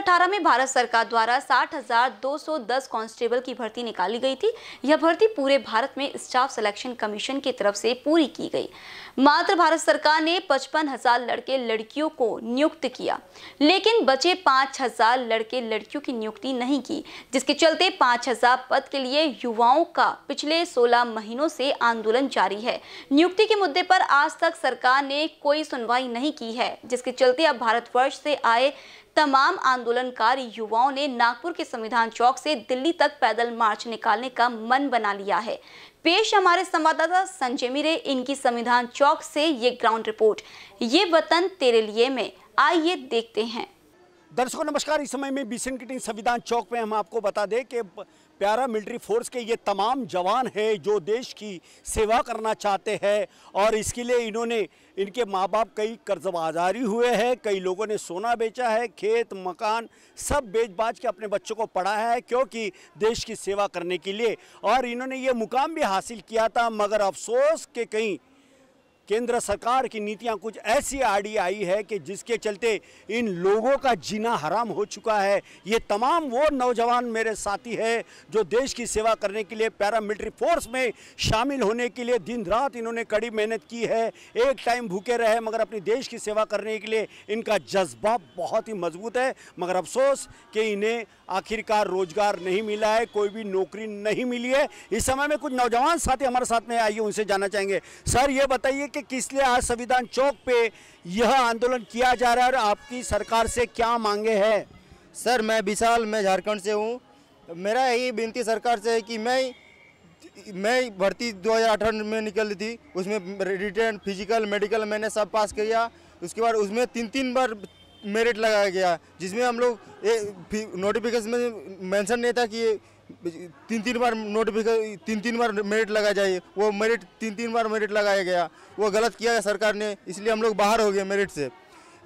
2018 में भारत सरकार द्वारा 60,210 कांस्टेबल की भर्ती निकाली गई थी यह भर्ती पूरे भारत में स्टाफ सिलेक्शन कमीशन की तरफ से पूरी की गई मात्र भारत सरकार ने पचपन लड़के लड़कियों को नियुक्त किया लेकिन बचे पाँच लड़के लड़कियों की नियुक्ति नहीं की जिसके चलते पाँच पद के लिए युवाओं का पिछले सोलह महीनों से आंदोलन जारी है नियुक्ति के मुद्दे पर आज तक सरकार ने कोई सुनवाई नहीं की है जिसके चलते अब भारतवर्ष से आए तमाम आंदोलन आंदोलनकारी युवाओं ने नागपुर के संविधान चौक से दिल्ली तक पैदल मार्च निकालने का मन बना लिया है पेश हमारे संवाददाता संजय मिरे इनकी संविधान चौक से ये ग्राउंड रिपोर्ट ये वतन तेरे लिए में आइए देखते हैं दर्शकों नमस्कार इस समय में बीसन किटिंग संविधान चौक में हम आपको बता दें कि प्यारा मिलिट्री फोर्स के ये तमाम जवान हैं जो देश की सेवा करना चाहते हैं और इसके लिए इन्होंने इनके माँ बाप कई कर्जबाजारी हुए हैं कई लोगों ने सोना बेचा है खेत मकान सब बेच बाज के अपने बच्चों को पढ़ाया है क्योंकि देश की सेवा करने के लिए और इन्होंने ये मुकाम भी हासिल किया था मगर अफसोस के कहीं केंद्र सरकार की नीतियां कुछ ऐसी आड़ी आई है कि जिसके चलते इन लोगों का जीना हराम हो चुका है ये तमाम वो नौजवान मेरे साथी है जो देश की सेवा करने के लिए पैरामिलिट्री फोर्स में शामिल होने के लिए दिन रात इन्होंने कड़ी मेहनत की है एक टाइम भूखे रहे मगर अपने देश की सेवा करने के लिए इनका जज्बा बहुत ही मजबूत है मगर अफसोस कि इन्हें आखिरकार रोजगार नहीं मिला है कोई भी नौकरी नहीं मिली है इस समय में कुछ नौजवान साथी हमारे साथ में आइए उनसे जाना चाहेंगे सर ये बताइए कि कि किस लिए आज संविधान चौक पे यह आंदोलन किया जा रहा है और आपकी सरकार से क्या मांगे हैं सर मैं विशाल मैं झारखंड से हूँ मेरा यही विनती सरकार से है कि मैं मैं भर्ती 2018 में निकली थी उसमें रिटर्न फिजिकल मेडिकल मैंने सब पास किया उसके बाद उसमें तीन तीन बार मेरिट लगाया गया जिसमें हम लोग नोटिफिकेशन में मेंशन नहीं था कि तीन तीन बार नोटिफिकेशन तीन तीन बार मेरिट लगा जाए वो मेरिट तीन तीन बार मेरिट लगाया गया वो गलत किया है सरकार ने इसलिए हम लोग बाहर हो गए मेरिट से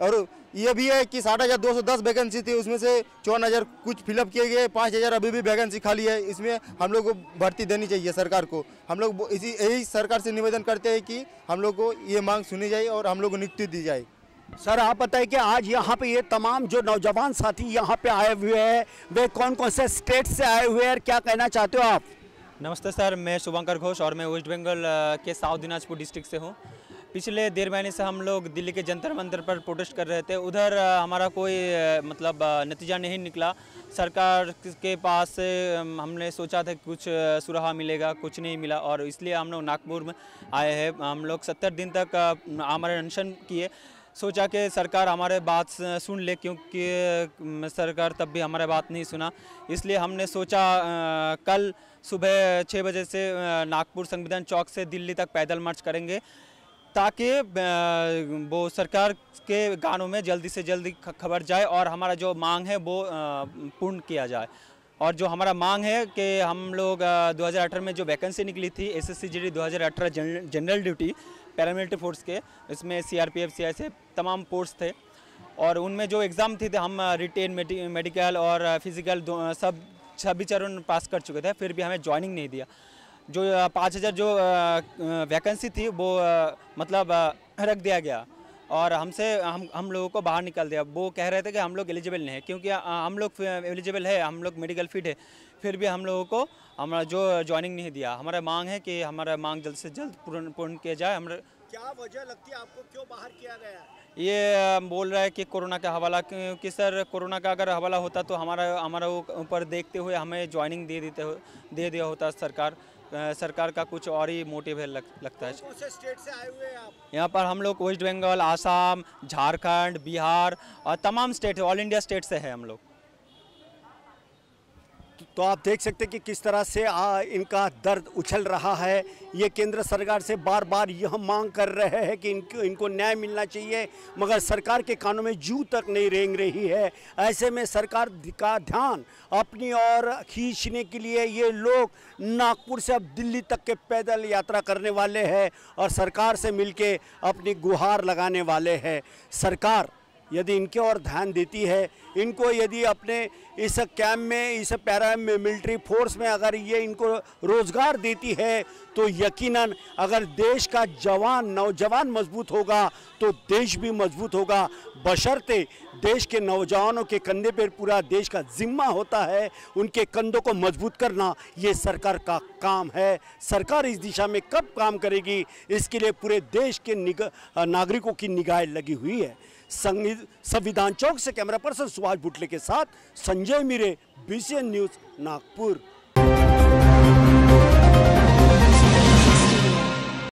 और ये भी है कि साठ हज़ार दो सौ दस वैकेंसी थी उसमें से चौवन हज़ार कुछ फिलअप किए गए पाँच हज़ार अभी भी वैकेंसी खाली है इसमें हम लोग को भर्ती देनी चाहिए सरकार को हम लोग इसी यही सरकार से निवेदन करते हैं कि हम लोग को ये मांग सुनी जाए और हम लोग को नियुक्ति दी जाए सर आप बताइए कि आज यहाँ पे ये तमाम जो नौजवान साथी यहाँ पे आए हुए हैं वे कौन कौन से स्टेट से आए हुए हैं और क्या कहना चाहते हो आप नमस्ते सर मैं शुभंकर घोष और मैं वेस्ट बंगाल के साउथ दिनाजपुर डिस्ट्रिक्ट से हूँ पिछले देर महीने से हम लोग दिल्ली के जंतर मंतर पर प्रोटेस्ट कर रहे थे उधर हमारा कोई मतलब नतीजा नहीं निकला सरकार के पास हमने सोचा था कुछ सुराहा मिलेगा कुछ नहीं मिला और इसलिए हम लोग नागपुर में आए हैं हम लोग सत्तर दिन तक हमारे अनशन किए सोचा कि सरकार हमारे बात सुन ले क्योंकि सरकार तब भी हमारे बात नहीं सुना इसलिए हमने सोचा कल सुबह छः बजे से नागपुर संविधान चौक से दिल्ली तक पैदल मार्च करेंगे ताकि वो सरकार के गानों में जल्दी से जल्दी खबर जाए और हमारा जो मांग है वो पूर्ण किया जाए और जो हमारा मांग है कि हम लोग 2018 में जो वैकेंसी निकली थी S S C G D दो जनरल ड्यूटी पैरामिलिट्री फोर्स के इसमें C R P F C I से तमाम पोस्ट थे और उनमें जो एग्ज़ाम थी, थे तो हम रिटेन मेडिकल और फिजिकल सब सभी चरण पास कर चुके थे फिर भी हमें ज्वाइनिंग नहीं दिया जो पाँच हज़ार जो वैकेंसी थी वो मतलब रख दिया गया और हमसे हम हम लोगों को बाहर निकाल दिया वो कह रहे थे कि हम लोग एलिजिबल नहीं है क्योंकि हम लोग एलिजिबल है हम लोग मेडिकल फिट है फिर भी हम लोगों को हमारा जो ज्वाइनिंग नहीं दिया हमारा मांग है कि हमारा मांग जल्द से जल्द पूर्ण पूर्ण किया जाए हमारे क्या वजह लगती है आपको क्यों बाहर किया गया ये बोल रहा है कि कोरोना का हवाला क्योंकि सर कोरोना का अगर हवाला होता तो हमारा हमारा ऊपर देखते हुए हमें ज्वाइनिंग दे देते दे दिया होता सरकार सरकार का कुछ और ही मोटिव है लग, लगता है स्टेट से आए हुए हैं यहाँ पर हम लोग वेस्ट बंगाल आसाम झारखंड बिहार और तमाम स्टेट ऑल इंडिया स्टेट से है हम लोग तो आप देख सकते हैं कि किस तरह से आ, इनका दर्द उछल रहा है ये केंद्र सरकार से बार बार यह मांग कर रहे हैं कि इनको इनको न्याय मिलना चाहिए मगर सरकार के कानों में जू तक नहीं रेंग रही है ऐसे में सरकार का ध्यान अपनी ओर खींचने के लिए ये लोग नागपुर से अब दिल्ली तक के पैदल यात्रा करने वाले हैं और सरकार से मिल अपनी गुहार लगाने वाले हैं सरकार यदि इनके और ध्यान देती है इनको यदि अपने इस कैम्प में इस पैरा में मिलिट्री फोर्स में अगर ये इनको रोज़गार देती है तो यकीनन अगर देश का जवान नौजवान मजबूत होगा तो देश भी मजबूत होगा बशर्ते देश के नौजवानों के कंधे पर पूरा देश का जिम्मा होता है उनके कंधों को मजबूत करना ये सरकार का काम है सरकार इस दिशा में कब काम करेगी इसके लिए पूरे देश के नागरिकों की निगाह लगी हुई है संविधान चौक से कैमरा पर्सन सुभाष बुटले के साथ संजय मीरे बीसीएन न्यूज़ नागपुर